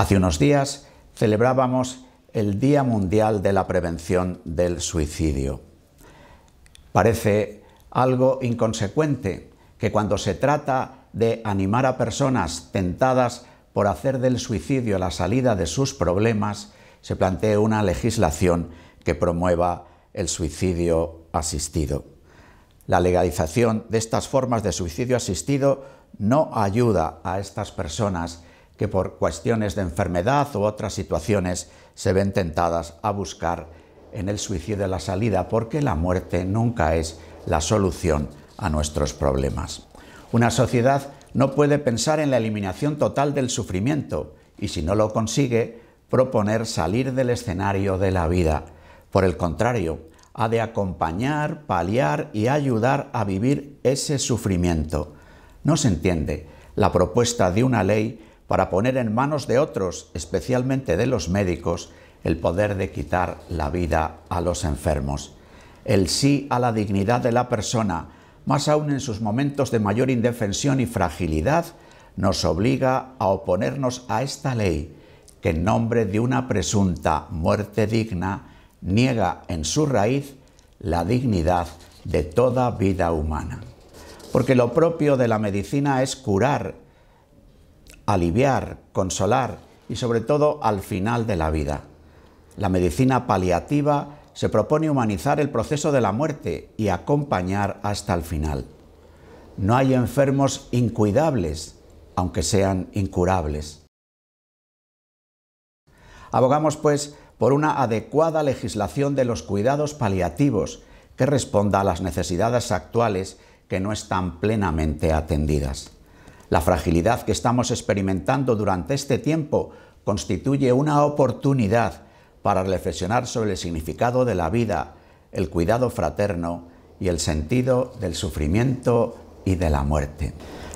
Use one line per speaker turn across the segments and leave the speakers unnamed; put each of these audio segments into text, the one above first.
Hace unos días celebrábamos el Día Mundial de la Prevención del Suicidio. Parece algo inconsecuente que cuando se trata de animar a personas tentadas por hacer del suicidio la salida de sus problemas, se plantee una legislación que promueva el suicidio asistido. La legalización de estas formas de suicidio asistido no ayuda a estas personas que por cuestiones de enfermedad u otras situaciones se ven tentadas a buscar en el suicidio la salida, porque la muerte nunca es la solución a nuestros problemas. Una sociedad no puede pensar en la eliminación total del sufrimiento y si no lo consigue, proponer salir del escenario de la vida. Por el contrario, ha de acompañar, paliar y ayudar a vivir ese sufrimiento. No se entiende la propuesta de una ley para poner en manos de otros, especialmente de los médicos, el poder de quitar la vida a los enfermos. El sí a la dignidad de la persona, más aún en sus momentos de mayor indefensión y fragilidad, nos obliga a oponernos a esta ley que en nombre de una presunta muerte digna niega en su raíz la dignidad de toda vida humana. Porque lo propio de la medicina es curar aliviar, consolar y sobre todo al final de la vida. La medicina paliativa se propone humanizar el proceso de la muerte y acompañar hasta el final. No hay enfermos incuidables, aunque sean incurables. Abogamos, pues, por una adecuada legislación de los cuidados paliativos que responda a las necesidades actuales que no están plenamente atendidas. La fragilidad que estamos experimentando durante este tiempo constituye una oportunidad para reflexionar sobre el significado de la vida, el cuidado fraterno y el sentido del sufrimiento y de la muerte.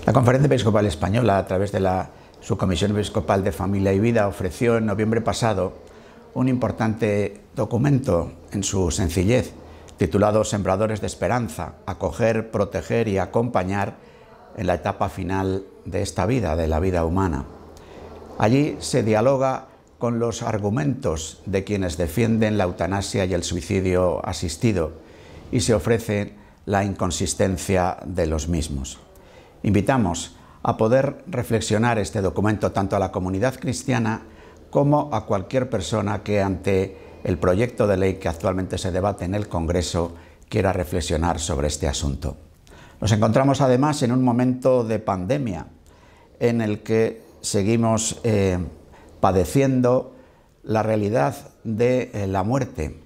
La Conferencia Episcopal Española, a través de la Subcomisión Episcopal de Familia y Vida, ofreció en noviembre pasado un importante documento en su sencillez, titulado Sembradores de Esperanza, acoger, proteger y acompañar en la etapa final de esta vida, de la vida humana. Allí se dialoga con los argumentos de quienes defienden la eutanasia y el suicidio asistido y se ofrece la inconsistencia de los mismos. Invitamos a poder reflexionar este documento tanto a la comunidad cristiana como a cualquier persona que ante el proyecto de ley que actualmente se debate en el Congreso quiera reflexionar sobre este asunto. Nos encontramos además en un momento de pandemia en el que seguimos eh, padeciendo la realidad de eh, la muerte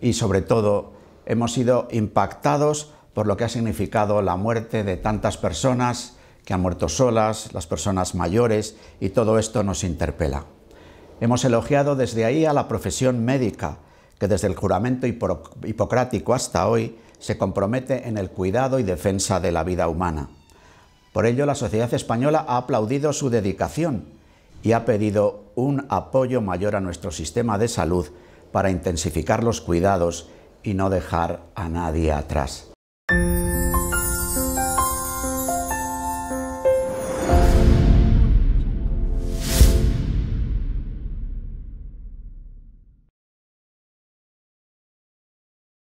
y sobre todo hemos sido impactados por lo que ha significado la muerte de tantas personas que han muerto solas, las personas mayores y todo esto nos interpela. Hemos elogiado desde ahí a la profesión médica que desde el juramento hipocrático hasta hoy se compromete en el cuidado y defensa de la vida humana. Por ello, la sociedad española ha aplaudido su dedicación y ha pedido un apoyo mayor a nuestro sistema de salud para intensificar los cuidados y no dejar a nadie atrás.